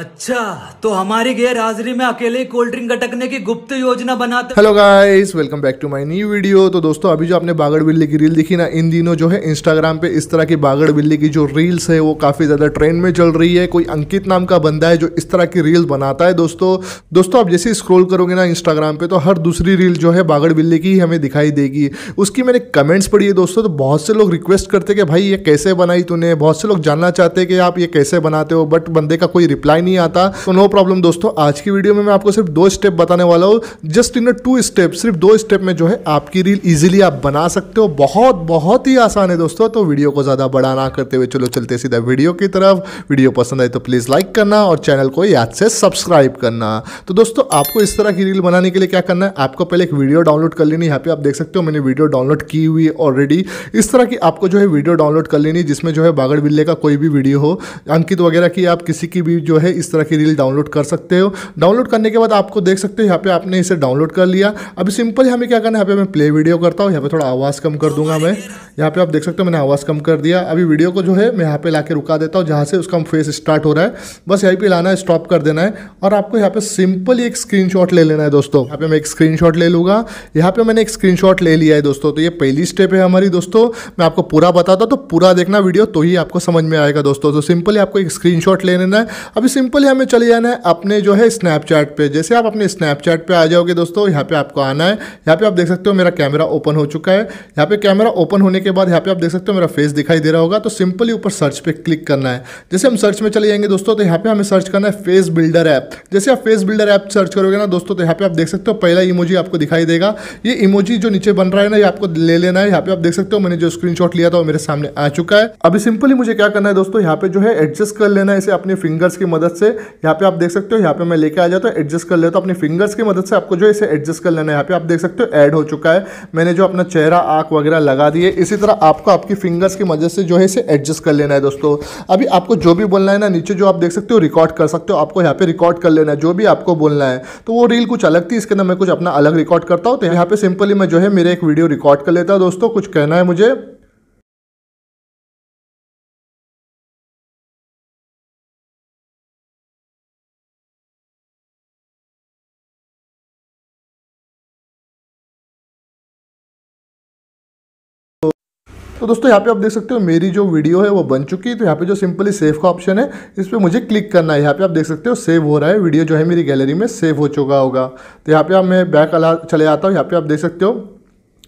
अच्छा तो हमारी गैर हाजिरी में अकेले कोल्ड ड्रिंक अटकने की गुप्त योजना बनाते hello guys welcome back to my new video तो दोस्तों अभी जो आपने बागड़ बिल्ली की रील दिखी ना इन दिनों जो है इंस्टाग्राम पे इस तरह की बागड़ बिल्ली की जो रील्स है वो काफी ज्यादा ट्रेंड में चल रही है कोई अंकित नाम का बंदा है जो इस तरह की रील्स बनाता है दोस्तों दोस्तों आप जैसे स्क्रोल करोगे ना इंस्टाग्राम पे तो हर दूसरी रील जो है बागड़ बिल्ली की हमें दिखाई देगी उसकी मैंने कमेंट्स पढ़ी है दोस्तों तो बहुत से लोग रिक्वेस्ट करते कि भाई ये कैसे बनाई तूने बहुत से लोग जानना चाहते कि आप ये कैसे बनाते हो बट बंदे का कोई रिप्लाई नहीं नहीं आता तो नो प्रॉब्लम दोस्तों आज की वीडियो में मैं आपको सिर्फ दो स्टेप बताने वाला हूँ जस्ट इन टू स्टेप सिर्फ दो स्टेप में जो है आपकी रील इजिली आप बना सकते हो बहुत बहुत ही आसान है दोस्तों तो वीडियो को ज़्यादा बड़ा ना करते हुए चलो चलते सीधा वीडियो की तरफ वीडियो पसंद आए तो प्लीज़ लाइक करना और चैनल को याद से सब्सक्राइब करना तो दोस्तों आपको इस तरह की रील बनाने के लिए क्या करना है आपको पहले एक वीडियो डाउनलोड कर लेनी यहाँ पे आप देख सकते हो मैंने वीडियो डाउनलोड की हुई है ऑलरेडी इस तरह की आपको जो है वीडियो डाउनलोड कर लेनी जिसमें जो है बागड़ बिल्ले का कोई भी वीडियो हो अंकित वगैरह की आप किसी की भी जो है इस तरह की रील डाउनलोड कर सकते हो डाउनलोड करने के बाद आपको देख सकते हो यहाँ पे आपने इसे डाउनलोड कर लिया अभी सिंपल हमें क्या करना है यहाँ पे मैं प्ले वीडियो करता हूँ यहाँ पे थोड़ा आवाज़ कम कर दूंगा मैं यहाँ पे आप देख सकते हो मैंने आवाज़ कम कर दिया अभी वीडियो को जो है मैं यहाँ पे ला रुका देता हूँ जहाँ से उसका फेस स्टार्ट हो रहा है बस यहीं पर लाना है स्टॉप कर देना है और आपको यहाँ पे सिंपल एक स्क्रीन ले लेना है दोस्तों यहाँ पे मैं एक स्क्रीन ले लूँगा यहाँ पे मैंने एक स्क्रीन ले लिया है दोस्तों तो ये पहली स्टेप है हमारी दोस्तों मैं आपको पूरा बताता हूँ तो पूरा देखना वीडियो तो ही आपको समझ में आएगा दोस्तों तो सिंपली आपको एक स्क्रीन ले लेना है अभी सिंपल सिंपली हमें चले जाना है अपने जो है स्नैपचैट पे जैसे आप अपने स्नैपचैट पे आ जाओगे दोस्तों यहाँ पे आपको आना है यहाँ पे आप देख सकते हो मेरा कैमरा ओपन हो चुका है यहाँ पे कैमरा ओपन होने के बाद यहाँ पे आप देख सकते हो मेरा फेस दिखाई दे रहा होगा तो सिंपली ऊपर सर्च पे क्लिक करना है जैसे हम सर्च में चले जाएंगे दोस्तों तो यहाँ पे हमें सर्च करना है फेस बिल्डर ऐप जैसे आप फेस बिल्डर ऐप सर्च करोगे ना दोस्तों तो यहाँ पे आप देख सकते हो पहला इमोजी आपको दिखाई देगा ये इमोजी जो नीचे बन रहा है ना ये आपको ले लेना है यहाँ पे आप देख सकते हो मैंने जो स्क्रीन लिया था वो मेरे सामने आ चुका है अभी सिंपली मुझे क्या करना है दोस्तों यहाँ पे जो है एडजस्ट कर लेना है इसे अपने फिंगर्स की मदद से यहाँ पे आप देख सकते हो यहाँ पे मैं लेके आ जाता हूँ एडजस्ट कर लेता हूँ अपनी फिंगर्स की मदद से आपको जो इसे एडजस्ट कर लेना है यहाँ पे आप देख सकते हो ऐड हो चुका है मैंने जो अपना चेहरा आँख वगैरह लगा दिए इसी तरह आपको आपकी फिंगर्स की मदद से जो है इसे एडजस्ट कर लेना है दोस्तों अभी आपको जो भी बोलना है ना नीचे जो आप देख सकते हो रिकॉर्ड कर सकते हो आपको यहाँ पे रिकॉर्ड कर लेना है जो भी आपको बोलना है तो वो रील कुछ अलग थी इसके अंदर मैं कुछ अपना अलग रिकॉर्ड करता हूँ तो यहाँ पे सिंपली मैं जो है मेरे एक वीडियो रिकॉर्ड कर लेता हूँ दोस्तों कुछ कहना है मुझे तो दोस्तों यहाँ पे आप देख सकते हो मेरी जो वीडियो है वो बन चुकी है तो यहाँ पे जो सिंपली सेव का ऑप्शन है इस पर मुझे क्लिक करना है यहाँ पे आप देख सकते हो सेव हो रहा है वीडियो जो है मेरी गैलरी में सेव हो चुका होगा तो यहाँ पे आप मैं बैक चले आता हूँ यहाँ पे आप देख सकते हो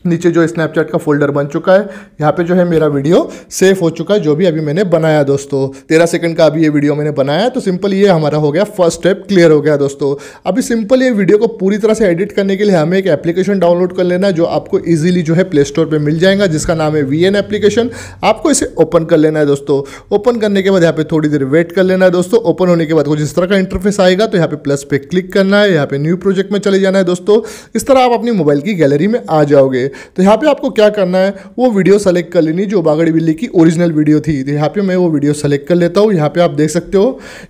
नीचे जो स्नैपचैट का फोल्डर बन चुका है यहाँ पे जो है मेरा वीडियो सेफ हो चुका है जो भी अभी मैंने बनाया दोस्तों तेरह सेकंड का अभी ये वीडियो मैंने बनाया है तो सिंपल ये हमारा हो गया फर्स्ट स्टेप क्लियर हो गया दोस्तों अभी सिंपल ये वीडियो को पूरी तरह से एडिट करने के लिए हमें एक एप्लीकेशन डाउनलोड कर लेना है जो आपको ईजिली जो है प्ले स्टोर पर मिल जाएगा जिसका नाम है वी एप्लीकेशन आपको इसे ओपन कर लेना है दोस्तों ओपन करने के बाद यहाँ पे थोड़ी देर वेट कर लेना है दोस्तों ओपन होने के बाद कुछ इस तरह का इंटरफेस आएगा तो यहाँ पे प्लस पे क्लिक करना है यहाँ पे न्यू प्रोजेक्ट में चले जाना है दोस्तों इस तरह आप अपनी मोबाइल की गैलरी में आ जाओगे तो यहाँ पे आपको क्या करना है वो वीडियो सेलेक्ट कर लेनी जो बागड़ी बिल्ली की ओरिजिनल वीडियो थी तो यहाँ पे मैं वो वीडियो सेलेक्ट कर लेता हूँ यहाँ पे आप देख सकते हो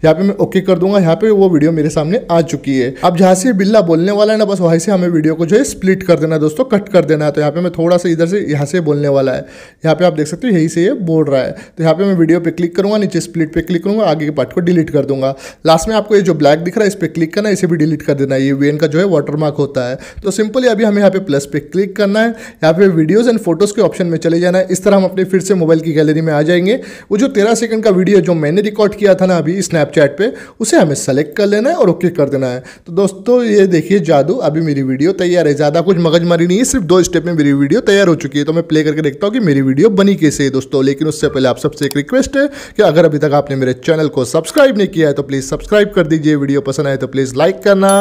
यहाँ पे मैं ओके कर दूंगा यहाँ पे वो वीडियो मेरे सामने आ चुकी है अब जहाँ से बिल्ला बोलने वाला है ना बस वहीं से हमें वीडियो को जो है स्प्लिट कर देना है दोस्तों कट कर देना है तो यहाँ पे मैं थोड़ा सा इधर से यहाँ से बोलने वाला है यहाँ पे आप देख सकते हो यही से ये बोल रहा है तो यहाँ पे मैं वीडियो पे क्लिक करूंगा नीचे स्प्लिट पे क्लिक करूंगा आगे के पार्ट को डिलीट कर दूंगा लास्ट में आपको ये जो ब्लैक दिख रहा है इस पर क्लिक करना है इसे भी डिलीट कर देना है ये वेन का जो है वाटरमार्क होता है तो सिंपली अभी हमें यहाँ पे प्लस पे क्लिक करना है यहाँ पे वीडियोस एंड फोटोज़ के ऑप्शन में चले जाना है इस तरह हम अपने फिर से मोबाइल की गैलरी में आ जाएंगे वो जो तेरह सेकंड का वीडियो जो मैंने रिकॉर्ड किया था ना अभी स्नैपचैट पर उसे हमें सेलेक्ट कर लेना है और ओके कर देना है तो दोस्तों ये देखिए जादू अभी मेरी वीडियो तैयार है ज़्यादा कुछ मगजमारी नहीं है सिर्फ दो स्टेप में मेरी वीडियो तैयार हो चुकी है तो मैं प्ले करके देखता हूँ कि मेरी वीडियो बनी कैसे है दोस्तों लेकिन उससे पहले आप सबसे एक रिक्वेस्ट है कि अगर अभी तक आपने मेरे चैनल को सब्सक्राइब नहीं किया है तो प्लीज़ सब्सक्राइब कर दीजिए वीडियो पसंद आए तो प्लीज़ लाइक करना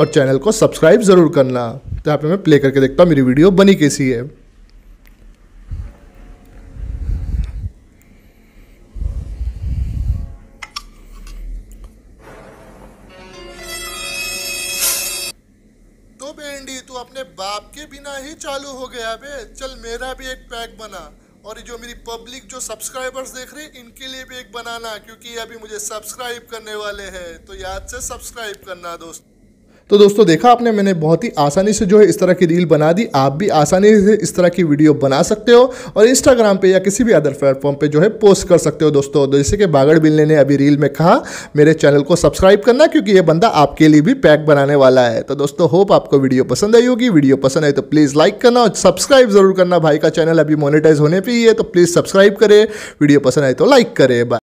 और चैनल को सब्सक्राइब ज़रूर करना तो यहाँ पे मैं प्ले करके देखता हूँ मेरी वीडियो बनी कैसी है तो तू अपने बाप के बिना ही चालू हो गया बे चल मेरा भी एक पैक बना और जो मेरी पब्लिक जो सब्सक्राइबर्स देख रहे हैं इनके लिए भी एक बनाना क्योंकि अभी मुझे सब्सक्राइब करने वाले हैं तो याद से सब्सक्राइब करना दोस्त तो दोस्तों देखा आपने मैंने बहुत ही आसानी से जो है इस तरह की रील बना दी आप भी आसानी से इस तरह की वीडियो बना सकते हो और इंस्टाग्राम पे या किसी भी अदर प्लेटफॉर्म पे जो है पोस्ट कर सकते हो दोस्तों तो जैसे कि बागड़ बिल्ले ने अभी रील में कहा मेरे चैनल को सब्सक्राइब करना क्योंकि ये बंदा आपके लिए भी पैक बनाने वाला है तो दोस्तों होप आपको वीडियो पसंद आई होगी वीडियो पसंद आई तो प्लीज़ लाइक करना और सब्सक्राइब जरूर करना भाई का चैनल अभी मोनिटाइज होने पर ही है तो प्लीज़ सब्सक्राइब करे वीडियो पसंद आए तो लाइक करे बाय